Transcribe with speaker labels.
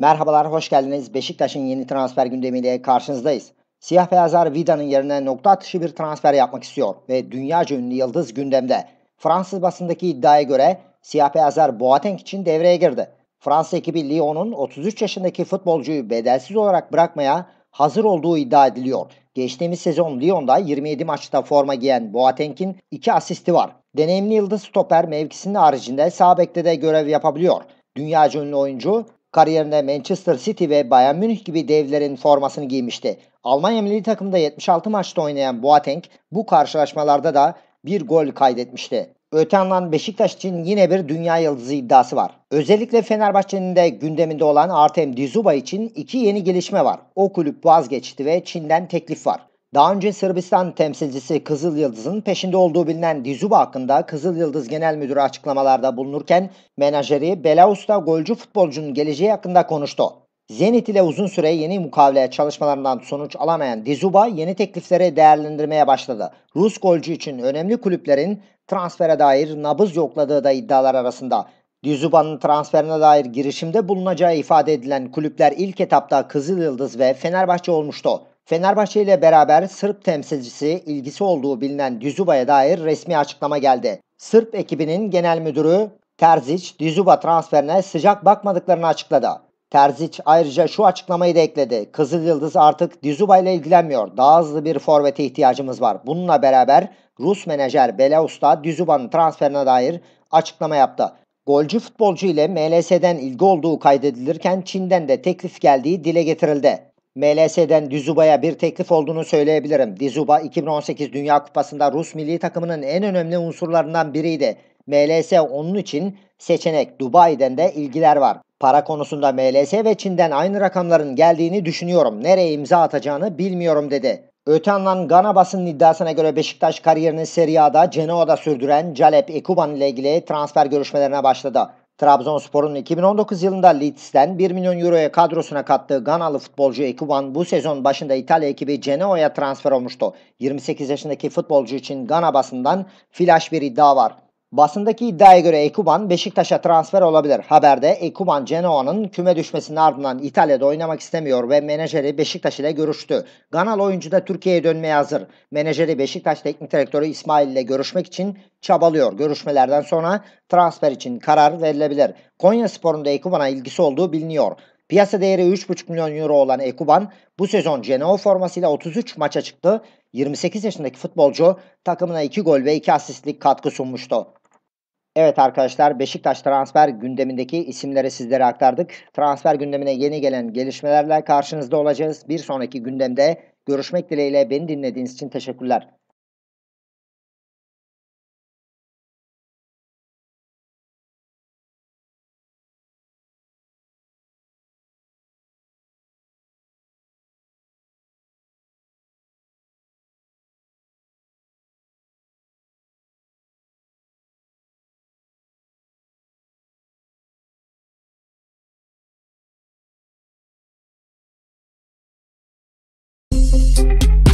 Speaker 1: Merhabalar, hoş geldiniz. Beşiktaş'ın yeni transfer gündemiyle karşınızdayız. Siyah beyazlar Vida'nın yerine nokta atışı bir transfer yapmak istiyor ve dünyaca ünlü yıldız gündemde. Fransız basındaki iddiaya göre siyah beyazlar Boateng için devreye girdi. Fransız ekibi Lyon'un 33 yaşındaki futbolcuyu bedelsiz olarak bırakmaya hazır olduğu iddia ediliyor. Geçtiğimiz sezon Lyon'da 27 maçta forma giyen Boateng'in 2 asisti var. Deneyimli yıldız stoper mevkisinin haricinde sağ bekte de görev yapabiliyor. Dünya ünlü oyuncu kariyerinde Manchester City ve Bayern Münih gibi devlerin formasını giymişti. Almanya milli takımda 76 maçta oynayan Boateng bu karşılaşmalarda da bir gol kaydetmişti. Öte yandan Beşiktaş için yine bir dünya yıldızı iddiası var. Özellikle Fenerbahçe'nin de gündeminde olan Artem Dizuba için iki yeni gelişme var. O kulüp vazgeçti ve Çin'den teklif var. Daha önce Sırbistan temsilcisi Kızıl Yıldız'ın peşinde olduğu bilinen Dizuba hakkında Kızıl Yıldız Genel Müdürü açıklamalarda bulunurken menajeri Belaus'ta golcü futbolcunun geleceği hakkında konuştu. Zenit ile uzun süre yeni mukavele çalışmalarından sonuç alamayan Dizuba yeni teklifleri değerlendirmeye başladı. Rus golcü için önemli kulüplerin transfere dair nabız yokladığı da iddialar arasında. Dizuba'nın transferine dair girişimde bulunacağı ifade edilen kulüpler ilk etapta Kızıl Yıldız ve Fenerbahçe olmuştu. Fenerbahçe ile beraber Sırp temsilcisi ilgisi olduğu bilinen Dizuba'ya dair resmi açıklama geldi. Sırp ekibinin genel müdürü Terzic, Dizuba transferine sıcak bakmadıklarını açıkladı. Terzic ayrıca şu açıklamayı da ekledi. Kızıl Yıldız artık Dizuba ile ilgilenmiyor. Daha hızlı bir forvete ihtiyacımız var. Bununla beraber Rus menajer Belaus da Dizuba'nın transferine dair açıklama yaptı. Golcü futbolcu ile MLS'den ilgi olduğu kaydedilirken Çin'den de teklif geldiği dile getirildi. MLS'den Dizuba'ya bir teklif olduğunu söyleyebilirim. Dizuba 2018 Dünya Kupası'nda Rus milli takımının en önemli unsurlarından biriydi. MLS onun için seçenek. Dubai'den de ilgiler var. Para konusunda MLS ve Çin'den aynı rakamların geldiğini düşünüyorum. Nereye imza atacağını bilmiyorum dedi. Öte yandan Gana basının iddiasına göre Beşiktaş kariyerini Serie A'da Genoa'da sürdüren Caleb Ekuban ile ilgili transfer görüşmelerine başladı. Trabzonspor'un 2019 yılında Leeds'ten 1 milyon euroya kadrosuna kattığı Ganalı futbolcu Ekuban bu sezon başında İtalya ekibi Genoa'ya transfer olmuştu. 28 yaşındaki futbolcu için Gana basından flash bir iddia var. Basındaki iddiaya göre Ekuban Beşiktaş'a transfer olabilir. Haberde Ekuban Genoa'nın küme düşmesinin ardından İtalya'da oynamak istemiyor ve menajeri Beşiktaş ile görüştü. Ganalı oyuncu da Türkiye'ye dönmeye hazır. Menajeri Beşiktaş Teknik Direktörü İsmail ile görüşmek için çabalıyor. Görüşmelerden sonra transfer için karar verilebilir. Konya Spor'un Ekuban'a ilgisi olduğu biliniyor. Piyasa değeri 3,5 milyon euro olan Ekuban bu sezon Genoa formasıyla 33 maça çıktı. 28 yaşındaki futbolcu takımına 2 gol ve 2 asistlik katkı sunmuştu. Evet arkadaşlar Beşiktaş transfer gündemindeki isimleri sizlere aktardık. Transfer gündemine yeni gelen gelişmelerle karşınızda olacağız. Bir sonraki gündemde görüşmek dileğiyle beni dinlediğiniz için teşekkürler. thank you